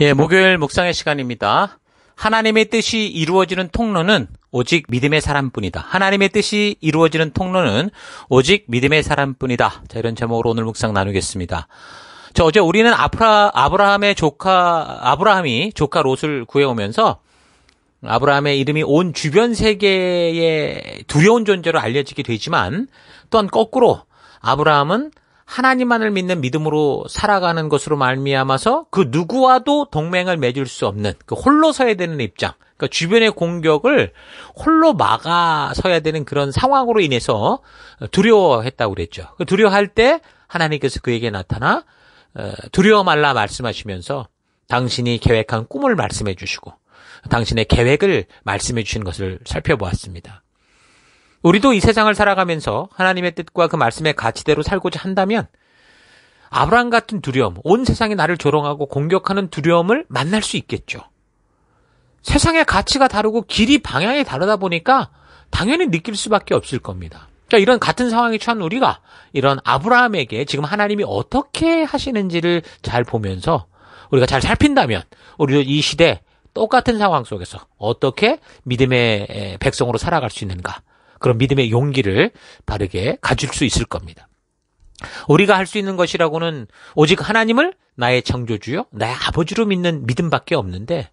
예, 목요일 묵상의 시간입니다. 하나님의 뜻이 이루어지는 통로는 오직 믿음의 사람뿐이다. 하나님의 뜻이 이루어지는 통로는 오직 믿음의 사람뿐이다. 자, 이런 제목으로 오늘 묵상 나누겠습니다. 자, 어제 우리는 아브라, 아브라함의 조카, 아브라함이 조카 롯을 구해오면서 아브라함의 이름이 온 주변 세계에 두려운 존재로 알려지게 되지만 또한 거꾸로 아브라함은 하나님만을 믿는 믿음으로 살아가는 것으로 말미암아서 그 누구와도 동맹을 맺을 수 없는 그 홀로 서야 되는 입장. 그러니까 주변의 공격을 홀로 막아서야 되는 그런 상황으로 인해서 두려워했다고 그랬죠. 그 두려워할 때 하나님께서 그에게 나타나 어, 두려워 말라 말씀하시면서 당신이 계획한 꿈을 말씀해 주시고 당신의 계획을 말씀해 주신 것을 살펴보았습니다. 우리도 이 세상을 살아가면서 하나님의 뜻과 그 말씀의 가치대로 살고자 한다면 아브라함 같은 두려움, 온 세상이 나를 조롱하고 공격하는 두려움을 만날 수 있겠죠. 세상의 가치가 다르고 길이 방향이 다르다 보니까 당연히 느낄 수밖에 없을 겁니다. 자, 그러니까 이런 같은 상황에 처한 우리가 이런 아브라함에게 지금 하나님이 어떻게 하시는지를 잘 보면서 우리가 잘 살핀다면 우리도 이 시대 똑같은 상황 속에서 어떻게 믿음의 백성으로 살아갈 수 있는가 그런 믿음의 용기를 바르게 가질 수 있을 겁니다. 우리가 할 수 있는 것이라고는 오직 하나님을 나의 창조주요, 나의 아버지로 믿는 믿음밖에 없는데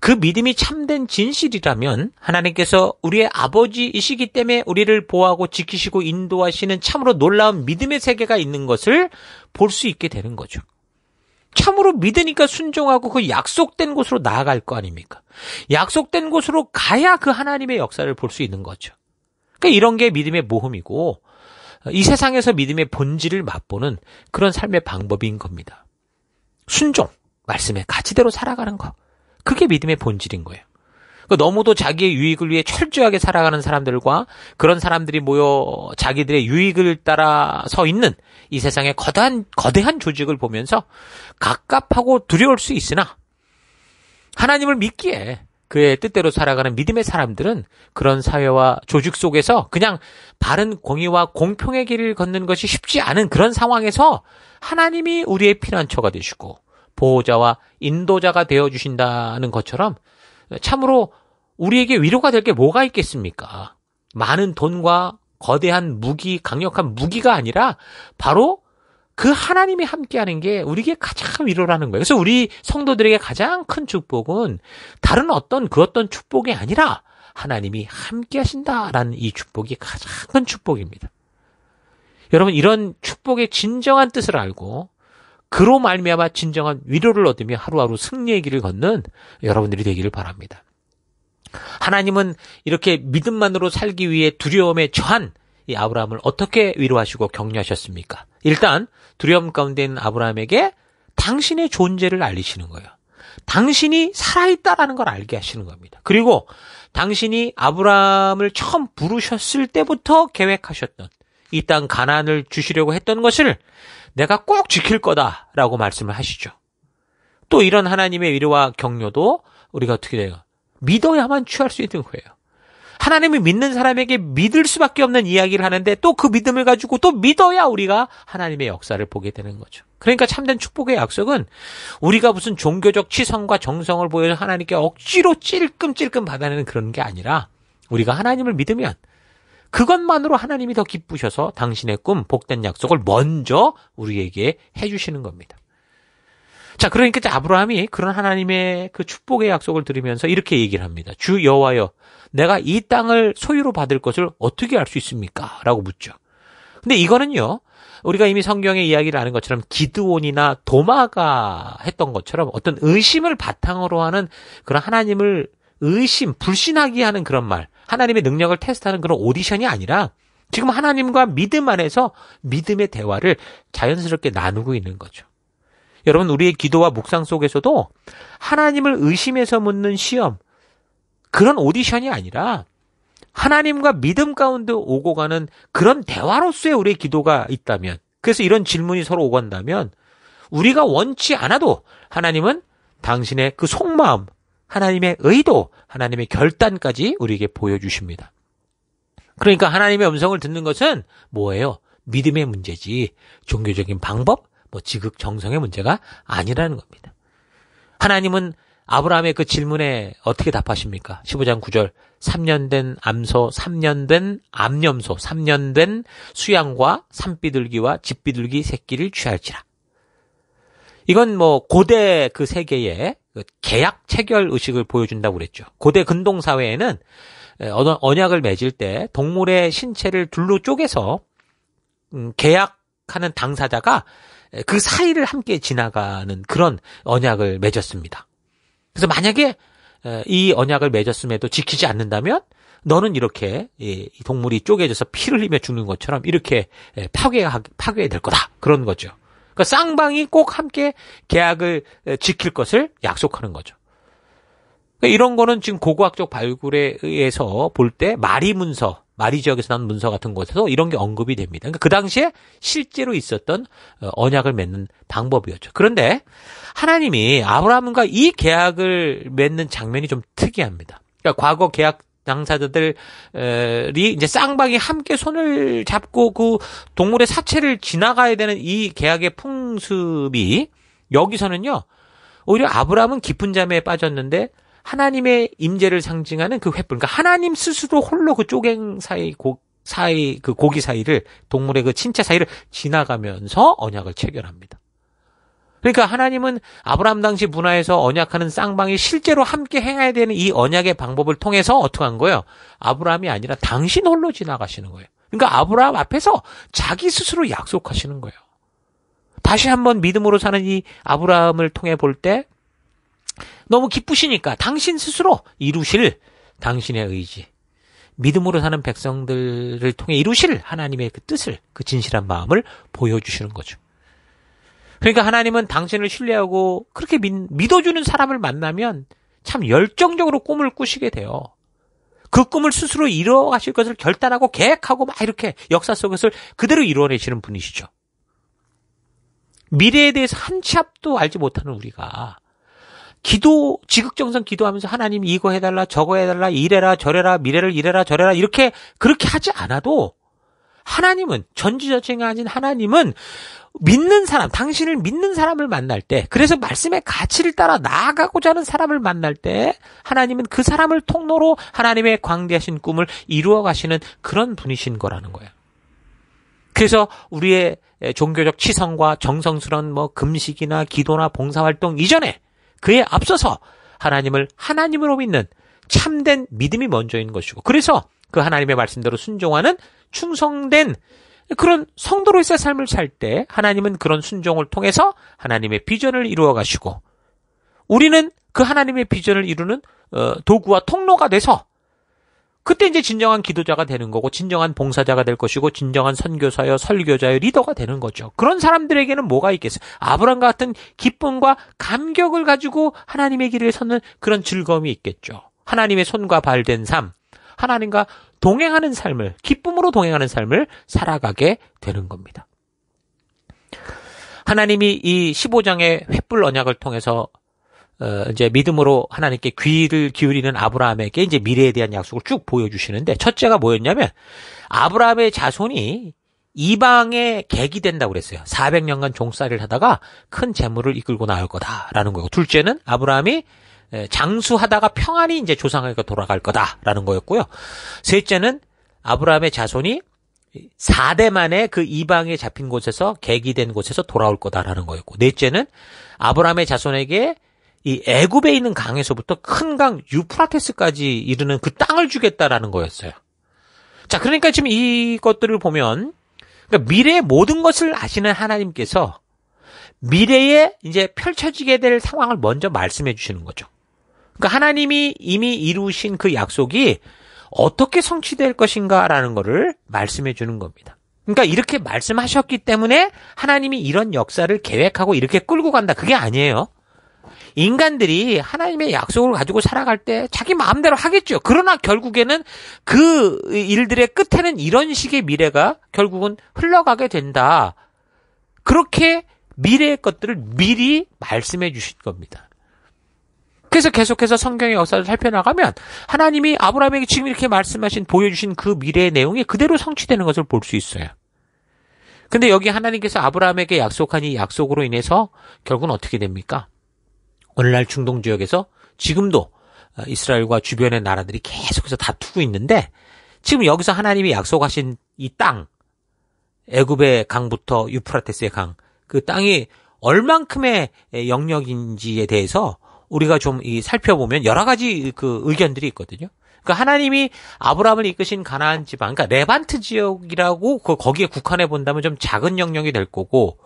그 믿음이 참된 진실이라면 하나님께서 우리의 아버지이시기 때문에 우리를 보호하고 지키시고 인도하시는 참으로 놀라운 믿음의 세계가 있는 것을 볼 수 있게 되는 거죠. 참으로 믿으니까 순종하고 그 약속된 곳으로 나아갈 거 아닙니까? 약속된 곳으로 가야 그 하나님의 역사를 볼 수 있는 거죠. 그러니까 이런 게 믿음의 모험이고 이 세상에서 믿음의 본질을 맛보는 그런 삶의 방법인 겁니다. 순종, 말씀의 가치대로 살아가는 거. 그게 믿음의 본질인 거예요. 그러니까 너무도 자기의 유익을 위해 철저하게 살아가는 사람들과 그런 사람들이 모여 자기들의 유익을 따라 서 있는 이 세상의 거대한, 거대한 조직을 보면서 갑갑하고 두려울 수 있으나 하나님을 믿기에 그의 뜻대로 살아가는 믿음의 사람들은 그런 사회와 조직 속에서 그냥 바른 공의와 공평의 길을 걷는 것이 쉽지 않은 그런 상황에서 하나님이 우리의 피난처가 되시고 보호자와 인도자가 되어 주신다는 것처럼 참으로 우리에게 위로가 될 게 뭐가 있겠습니까? 많은 돈과 거대한 무기, 강력한 무기가 아니라 바로 그 하나님이 함께하는 게 우리에게 가장 위로라는 거예요. 그래서 우리 성도들에게 가장 큰 축복은 다른 어떤 그 어떤 축복이 아니라 하나님이 함께하신다라는 이 축복이 가장 큰 축복입니다. 여러분 이런 축복의 진정한 뜻을 알고 그로 말미암아 진정한 위로를 얻으며 하루하루 승리의 길을 걷는 여러분들이 되기를 바랍니다. 하나님은 이렇게 믿음만으로 살기 위해 두려움에 처한 이 아브라함을 어떻게 위로하시고 격려하셨습니까? 일단 두려움 가운데 있는 아브라함에게 당신의 존재를 알리시는 거예요. 당신이 살아있다라는 걸 알게 하시는 겁니다. 그리고 당신이 아브라함을 처음 부르셨을 때부터 계획하셨던 이 땅 가난을 주시려고 했던 것을 내가 꼭 지킬 거다라고 말씀을 하시죠. 또 이런 하나님의 위로와 격려도 우리가 어떻게 돼요? 믿어야만 취할 수 있는 거예요. 하나님을 믿는 사람에게 믿을 수밖에 없는 이야기를 하는데 또 그 믿음을 가지고 또 믿어야 우리가 하나님의 역사를 보게 되는 거죠. 그러니까 참된 축복의 약속은 우리가 무슨 종교적 치성과 정성을 보여서 하나님께 억지로 찔끔찔끔 받아내는 그런 게 아니라 우리가 하나님을 믿으면 그것만으로 하나님이 더 기쁘셔서 당신의 꿈, 복된 약속을 먼저 우리에게 해주시는 겁니다. 자, 그러니까 아브라함이 그런 하나님의 그 축복의 약속을 들으면서 이렇게 얘기를 합니다. 주 여호와여, 내가 이 땅을 소유로 받을 것을 어떻게 알 수 있습니까? 라고 묻죠. 근데 이거는요. 우리가 이미 성경의 이야기를 아는 것처럼 기드온이나 도마가 했던 것처럼 어떤 의심을 바탕으로 하는 그런 하나님을 의심, 불신하게 하는 그런 말, 하나님의 능력을 테스트하는 그런 오디션이 아니라 지금 하나님과 믿음 안에서 믿음의 대화를 자연스럽게 나누고 있는 거죠. 여러분, 우리의 기도와 묵상 속에서도 하나님을 의심해서 묻는 시험, 그런 오디션이 아니라 하나님과 믿음 가운데 오고 가는 그런 대화로서의 우리의 기도가 있다면, 그래서 이런 질문이 서로 오간다면, 우리가 원치 않아도 하나님은 당신의 그 속마음, 하나님의 의도, 하나님의 결단까지 우리에게 보여주십니다. 그러니까 하나님의 음성을 듣는 것은 뭐예요? 믿음의 문제지, 종교적인 방법, 뭐 지극정성의 문제가 아니라는 겁니다. 하나님은 아브라함의 그 질문에 어떻게 답하십니까? 15장 9절. 3년 된 암소, 3년 된 암염소, 3년 된 수양과 산비둘기와 집비둘기 새끼를 취할지라. 이건 뭐 고대 그 세계의 그 계약 체결 의식을 보여준다고 그랬죠. 고대 근동 사회에는 언약을 맺을 때 동물의 신체를 둘로 쪼개서 음, 계약하는 당사자가 그 사이를 함께 지나가는 그런 언약을 맺었습니다. 그래서 만약에 이 언약을 맺었음에도 지키지 않는다면 너는 이렇게 이 동물이 쪼개져서 피를 흘리며 죽는 것처럼 이렇게 파괴 파괴될 거다 그런 거죠. 그러니까 쌍방이 꼭 함께 계약을 지킬 것을 약속하는 거죠. 그러니까 이런 거는 지금 고고학적 발굴에 의해서 볼때 마리 문서 마리 지역에서 난 문서 같은 곳에서 이런 게 언급이 됩니다. 그러니까 그 당시에 실제로 있었던 어, 언약을 맺는 방법이었죠. 그런데 하나님이 아브라함과 이 계약을 맺는 장면이 좀 특이합니다. 그러니까 과거 계약 당사자들이 이제 쌍방이 함께 손을 잡고 그 동물의 사체를 지나가야 되는 이 계약의 풍습이 여기서는요 오히려 아브라함은 깊은 잠에 빠졌는데 하나님의 임재를 상징하는 그 횃불, 그러니까 하나님 스스로 홀로 그 쪼갱 사이 고, 사이 그 고기 사이를 동물의 그 신체 사이를 지나가면서 언약을 체결합니다. 그러니까 하나님은 아브라함 당시 문화에서 언약하는 쌍방이 실제로 함께 행해야 되는 이 언약의 방법을 통해서 어떻게 한 거예요? 아브라함이 아니라 당신 홀로 지나가시는 거예요. 그러니까 아브라함 앞에서 자기 스스로 약속하시는 거예요. 다시 한번 믿음으로 사는 이 아브라함을 통해 볼때 너무 기쁘시니까 당신 스스로 이루실 당신의 의지, 믿음으로 사는 백성들을 통해 이루실 하나님의 그 뜻을, 그 진실한 마음을 보여주시는 거죠. 그러니까 하나님은 당신을 신뢰하고 그렇게 믿, 어주는 사람을 만나면 참 열정적으로 꿈을 꾸시게 돼요. 그 꿈을 스스로 이루어가실 것을 결단하고 계획하고 막 이렇게 역사 속에서 그대로 이루어내시는 분이시죠. 미래에 대해서 한 치 앞도 알지 못하는 우리가 기도 지극정성 기도하면서 하나님 이거 해달라 저거 해달라 이래라 저래라 미래를 이래라 저래라 이렇게 그렇게 하지 않아도 하나님은 전지전능하신 하나님은 믿는 사람, 당신을 믿는 사람을 만날 때, 그래서 말씀의 가치를 따라 나아가고자 하는 사람을 만날 때, 하나님은 그 사람을 통로로 하나님의 광대하신 꿈을 이루어 가시는 그런 분이신 거라는 거예요. 그래서 우리의 종교적 치성과 정성스러운 뭐 금식이나 기도나 봉사활동 이전에 그에 앞서서 하나님을 하나님으로 믿는 참된 믿음이 먼저인 것이고 그래서 그 하나님의 말씀대로 순종하는 충성된 그런 성도로서의 삶을 살 때 하나님은 그런 순종을 통해서 하나님의 비전을 이루어 가시고 우리는 그 하나님의 비전을 이루는 어, 도구와 통로가 돼서 그때 이제 진정한 기도자가 되는 거고 진정한 봉사자가 될 것이고 진정한 선교사여 설교자여 리더가 되는 거죠. 그런 사람들에게는 뭐가 있겠어요? 아브람 라 같은 기쁨과 감격을 가지고 하나님의 길을 서는 그런 즐거움이 있겠죠. 하나님의 손과 발된 삶, 하나님과 동행하는 삶을 기쁨으로 동행하는 삶을 살아가게 되는 겁니다. 하나님이 이 15장의 횃불 언약을 통해서 어, 이제 믿음으로 하나님께 귀를 기울이는 아브라함에게 이제 미래에 대한 약속을 쭉 보여주시는데 첫째가 뭐였냐면 아브라함의 자손이 이방에 객이 된다고 그랬어요. 400년간 종살이를 하다가 큰 재물을 이끌고 나올 거다라는 거고 둘째는 아브라함이 장수하다가 평안히 이제 조상에게 돌아갈 거다라는 거였고요. 셋째는 아브라함의 자손이 4대 만에 그 이방에 잡힌 곳에서 객이 된 곳에서 돌아올 거다라는 거였고 넷째는 아브라함의 자손에게 이 애굽에 있는 강에서부터 큰 강 유프라테스까지 이르는 그 땅을 주겠다라는 거였어요. 자, 그러니까 지금 이것들을 보면 그러니까 미래의 모든 것을 아시는 하나님께서 미래에 이제 펼쳐지게 될 상황을 먼저 말씀해 주시는 거죠. 그러니까 하나님이 이미 이루신 그 약속이 어떻게 성취될 것인가라는 것을 말씀해 주는 겁니다. 그러니까 이렇게 말씀하셨기 때문에 하나님이 이런 역사를 계획하고 이렇게 끌고 간다. 그게 아니에요. 인간들이 하나님의 약속을 가지고 살아갈 때 자기 마음대로 하겠죠. 그러나 결국에는 그 일들의 끝에는 이런 식의 미래가 결국은 흘러가게 된다. 그렇게 미래의 것들을 미리 말씀해 주실 겁니다. 그래서 계속해서 성경의 역사를 살펴나가면 하나님이 아브라함에게 지금 이렇게 말씀하신 보여주신 그 미래의 내용이 그대로 성취되는 것을 볼 수 있어요. 근데 여기 하나님께서 아브라함에게 약속한 이 약속으로 인해서 결국은 어떻게 됩니까? 오늘날 중동 지역에서 지금도 어, 이스라엘과 주변의 나라들이 계속해서 다투고 있는데 지금 여기서 하나님이 약속하신 이 땅, 애굽의 강부터 유프라테스의 강, 그 땅이 얼만큼의 영역인지에 대해서 우리가 좀 이 살펴보면 여러 가지 그 의견들이 있거든요. 그 하나님이 아브라함을 이끄신 가나안 지방, 그러니까 레반트 지역이라고 그 거기에 국한해 본다면 좀 작은 영역이 될 거고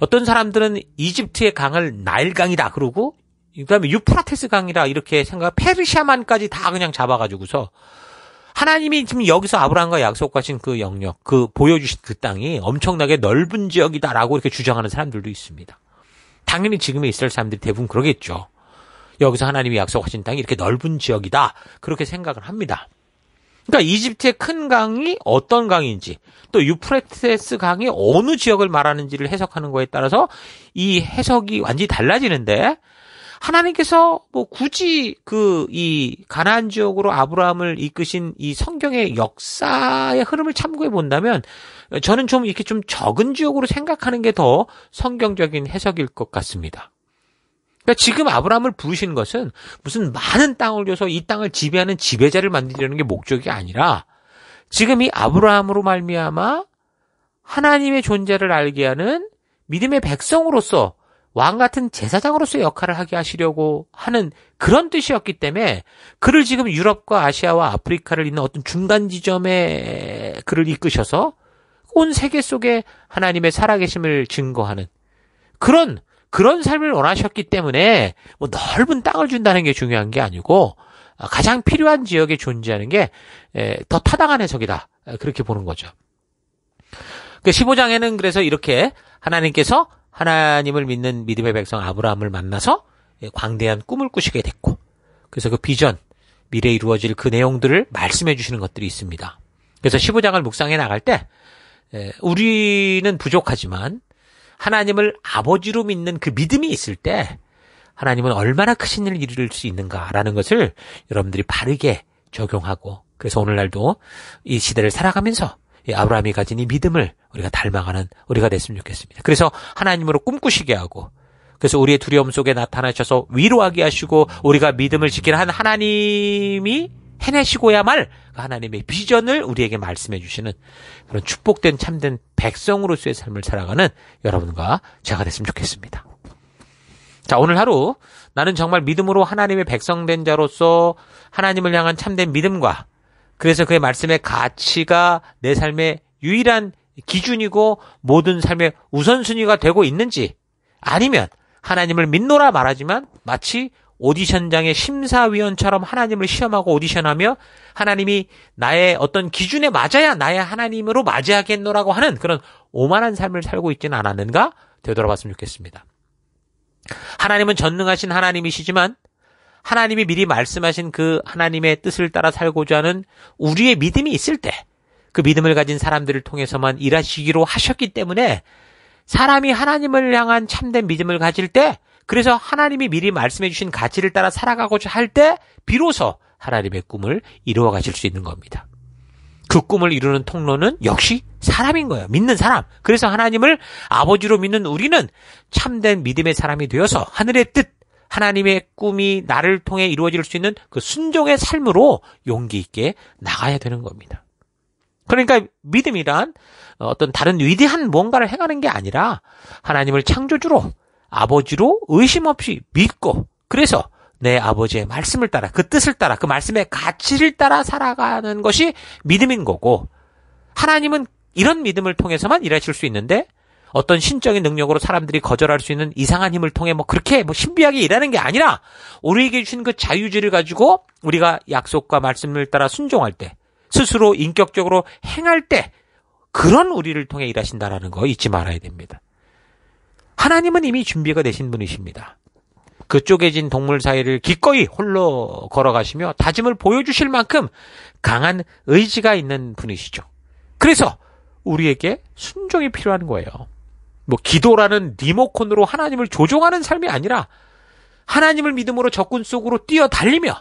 어떤 사람들은 이집트의 강을 나일강이다 그러고 그다음에 유프라테스 강이라 이렇게 생각 페르시아만까지 다 그냥 잡아가지고서 하나님이 지금 여기서 아브라함과 약속하신 그 영역, 그 보여주신 그 땅이 엄청나게 넓은 지역이다라고 이렇게 주장하는 사람들도 있습니다. 당연히 지금에 있을 사람들이 대부분 그러겠죠. 여기서 하나님이 약속하신 땅이 이렇게 넓은 지역이다. 그렇게 생각을 합니다. 그러니까 이집트의 큰 강이 어떤 강인지 또 유프레테스 강이 어느 지역을 말하는지를 해석하는 거에 따라서 이 해석이 완전히 달라지는데 하나님께서 뭐 굳이 그 이 가나안 지역으로 아브라함을 이끄신 이 성경의 역사의 흐름을 참고해 본다면 저는 좀 이렇게 좀 적은 지역으로 생각하는 게 더 성경적인 해석일 것 같습니다. 그러니까 지금 아브라함을 부르신 것은 무슨 많은 땅을 줘서 이 땅을 지배하는 지배자를 만들려는 게 목적이 아니라 지금 이 아브라함으로 말미암아 하나님의 존재를 알게 하는 믿음의 백성으로서 왕 같은 제사장으로서의 역할을 하게 하시려고 하는 그런 뜻이었기 때문에 그를 지금 유럽과 아시아와 아프리카를 잇는 어떤 중간 지점에 그를 이끄셔서 온 세계 속에 하나님의 살아계심을 증거하는 그런 그런 삶을 원하셨기 때문에 뭐 넓은 땅을 준다는 게 중요한 게 아니고 아, 가장 필요한 지역에 존재하는 게 더 타당한 해석이다. 그렇게 보는 거죠. 그 15장에는 그래서 이렇게 하나님께서 하나님을 믿는 믿음의 백성 아브라함을 만나서 예, 광대한 꿈을 꾸시게 됐고, 그래서 그 비전, 미래에 이루어질 그 내용들을 말씀해 주시는 것들이 있습니다. 그래서 15장을 묵상해 나갈 때, 우리는 부족하지만 하나님을 아버지로 믿는 그 믿음이 있을 때 하나님은 얼마나 크신 일을 이룰 수 있는가라는 것을 여러분들이 바르게 적용하고 그래서 오늘날도 이 시대를 살아가면서 이 아브라함이 가진 이 믿음을 우리가 닮아가는 우리가 됐으면 좋겠습니다. 그래서 하나님으로 꿈꾸시게 하고 그래서 우리의 두려움 속에 나타나셔서 위로하게 하시고 우리가 믿음을 지키는 한 하나님이 해내시고야말 그 하나님의 비전을 우리에게 말씀해 주시는 그런 축복된 참된 백성으로서의 삶을 살아가는 여러분과 제가 됐으면 좋겠습니다. 자, 오늘 하루 나는 정말 믿음으로 하나님의 백성된 자로서 하나님을 향한 참된 믿음과 그래서 그의 말씀의 가치가 내 삶의 유일한 기준이고 모든 삶의 우선순위가 되고 있는지 아니면 하나님을 믿노라 말하지만 마치 오디션장의 심사위원처럼 하나님을 시험하고 오디션하며 하나님이 나의 어떤 기준에 맞아야 나의 하나님으로 맞이하겠노라고 하는 그런 오만한 삶을 살고 있지는 않았는가 되돌아봤으면 좋겠습니다. 하나님은 전능하신 하나님이시지만 하나님이 미리 말씀하신 그 하나님의 뜻을 따라 살고자 하는 우리의 믿음이 있을 때 그 믿음을 가진 사람들을 통해서만 일하시기로 하셨기 때문에 사람이 하나님을 향한 참된 믿음을 가질 때 그래서 하나님이 미리 말씀해 주신 가치를 따라 살아가고자 할 때 비로소 하나님의 꿈을 이루어 가실 수 있는 겁니다. 그 꿈을 이루는 통로는 역시 사람인 거예요. 믿는 사람. 그래서 하나님을 아버지로 믿는 우리는 참된 믿음의 사람이 되어서 하늘의 뜻, 하나님의 꿈이 나를 통해 이루어질 수 있는 그 순종의 삶으로 용기 있게 나가야 되는 겁니다. 그러니까 믿음이란 어떤 다른 위대한 뭔가를 행하는 게 아니라 하나님을 창조주로 아버지로 의심 없이 믿고 그래서 내 아버지의 말씀을 따라 그 뜻을 따라 그 말씀의 가치를 따라 살아가는 것이 믿음인 거고 하나님은 이런 믿음을 통해서만 일하실 수 있는데 어떤 신적인 능력으로 사람들이 거절할 수 있는 이상한 힘을 통해 뭐 그렇게 뭐 신비하게 일하는 게 아니라 우리에게 주신 그 자유지를 가지고 우리가 약속과 말씀을 따라 순종할 때 스스로 인격적으로 행할 때 그런 우리를 통해 일하신다라는 거 잊지 말아야 됩니다. 하나님은 이미 준비가 되신 분이십니다. 그 쪼개진 동물 사이를 기꺼이 홀로 걸어가시며 다짐을 보여주실 만큼 강한 의지가 있는 분이시죠. 그래서 우리에게 순종이 필요한 거예요. 뭐 기도라는 리모컨으로 하나님을 조종하는 삶이 아니라 하나님을 믿음으로 적군 속으로 뛰어 달리며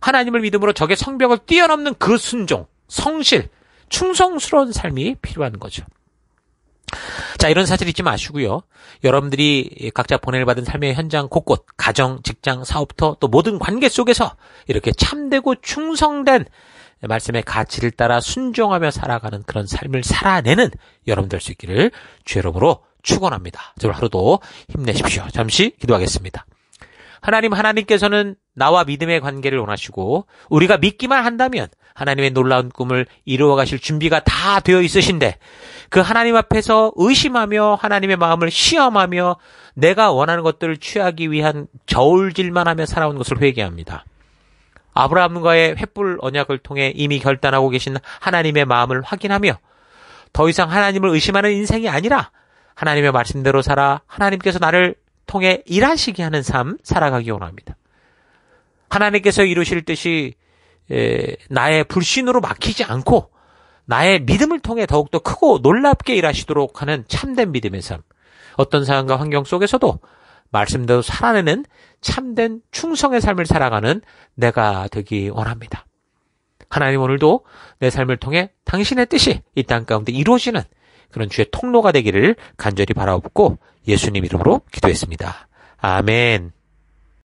하나님을 믿음으로 적의 성벽을 뛰어넘는 그 순종, 성실, 충성스러운 삶이 필요한 거죠. 자, 이런 사실 잊지 마시고요. 여러분들이 각자 보내 받은 삶의 현장 곳곳, 가정, 직장, 사업터, 또 모든 관계 속에서 이렇게 참되고 충성된 말씀의 가치를 따라 순종하며 살아가는 그런 삶을 살아내는 여러분 들수 있기를 죄로으로 축원합니다. 저늘 하루도 힘내십시오. 잠시 기도하겠습니다. 하나님 하나님께서는 나와 믿음의 관계를 원하시고 우리가 믿기만 한다면 하나님의 놀라운 꿈을 이루어 가실 준비가 다 되어 있으신데 그 하나님 앞에서 의심하며 하나님의 마음을 시험하며 내가 원하는 것들을 취하기 위한 저울질만 하며 살아온 것을 회개합니다. 아브라함과의 횃불 언약을 통해 이미 결단하고 계신 하나님의 마음을 확인하며 더 이상 하나님을 의심하는 인생이 아니라 하나님의 말씀대로 살아 하나님께서 나를 통해 일하시게 하는 삶 살아가기 원합니다. 하나님께서 이루실 뜻이 나의 불신으로 막히지 않고 나의 믿음을 통해 더욱더 크고 놀랍게 일하시도록 하는 참된 믿음의 삶. 어떤 상황과 환경 속에서도 말씀대로 살아내는 참된 충성의 삶을 살아가는 내가 되기 원합니다. 하나님 오늘도 내 삶을 통해 당신의 뜻이 이 땅 가운데 이루어지는 그런 주의 통로가 되기를 간절히 바라옵고 예수님 이름으로 기도했습니다. 아멘.